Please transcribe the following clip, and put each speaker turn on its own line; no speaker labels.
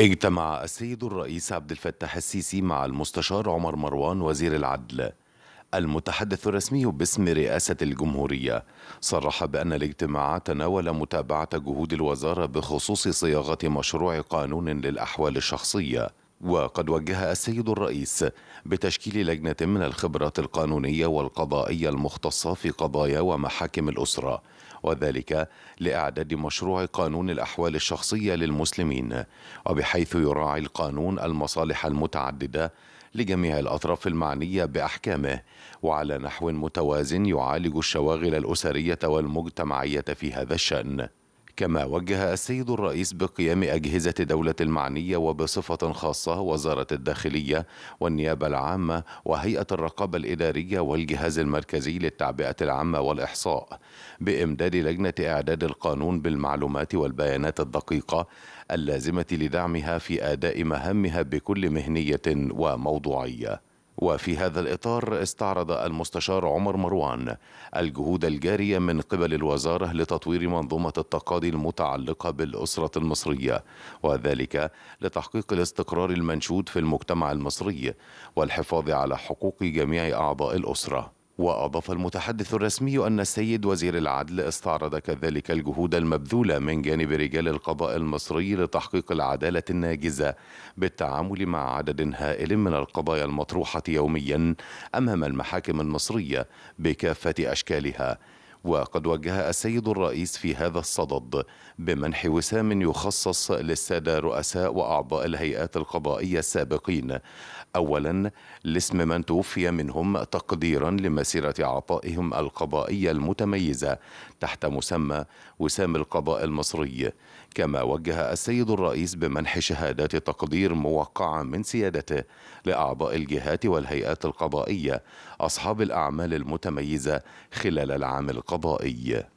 اجتمع السيد الرئيس عبد الفتاح السيسي مع المستشار عمر مروان وزير العدل المتحدث الرسمي باسم رئاسة الجمهورية صرح بأن الاجتماع تناول متابعة جهود الوزارة بخصوص صياغة مشروع قانون للأحوال الشخصية وقد وجه السيد الرئيس بتشكيل لجنة من الخبرات القانونية والقضائية المختصة في قضايا ومحاكم الأسرة وذلك لإعداد مشروع قانون الأحوال الشخصية للمسلمين وبحيث يراعي القانون المصالح المتعددة لجميع الأطراف المعنية بأحكامه وعلى نحو متوازن يعالج الشواغل الأسرية والمجتمعية في هذا الشأن كما وجه السيد الرئيس بقيام أجهزة دولة المعنية وبصفة خاصة وزارة الداخلية والنيابة العامة وهيئة الرقابة الإدارية والجهاز المركزي للتعبئة العامة والإحصاء بإمداد لجنة إعداد القانون بالمعلومات والبيانات الدقيقة اللازمة لدعمها في أداء مهامها بكل مهنية وموضوعية وفي هذا الإطار استعرض المستشار عمر مروان الجهود الجارية من قبل الوزارة لتطوير منظومة التقاضي المتعلقة بالأسرة المصرية وذلك لتحقيق الاستقرار المنشود في المجتمع المصري والحفاظ على حقوق جميع أعضاء الأسرة وأضاف المتحدث الرسمي أن السيد وزير العدل استعرض كذلك الجهود المبذولة من جانب رجال القضاء المصري لتحقيق العدالة الناجزة بالتعامل مع عدد هائل من القضايا المطروحة يوميا أمام المحاكم المصرية بكافة أشكالها وقد وجه السيد الرئيس في هذا الصدد بمنح وسام يخصص للسادة رؤساء وأعضاء الهيئات القضائية السابقين أولا لاسم من توفي منهم تقديرا لمسيرة عطائهم القضائية المتميزة تحت مسمى وسام القضاء المصري كما وجه السيد الرئيس بمنح شهادات تقدير موقعة من سيادته لأعضاء الجهات والهيئات القضائية أصحاب الأعمال المتميزة خلال العام القادم القضائي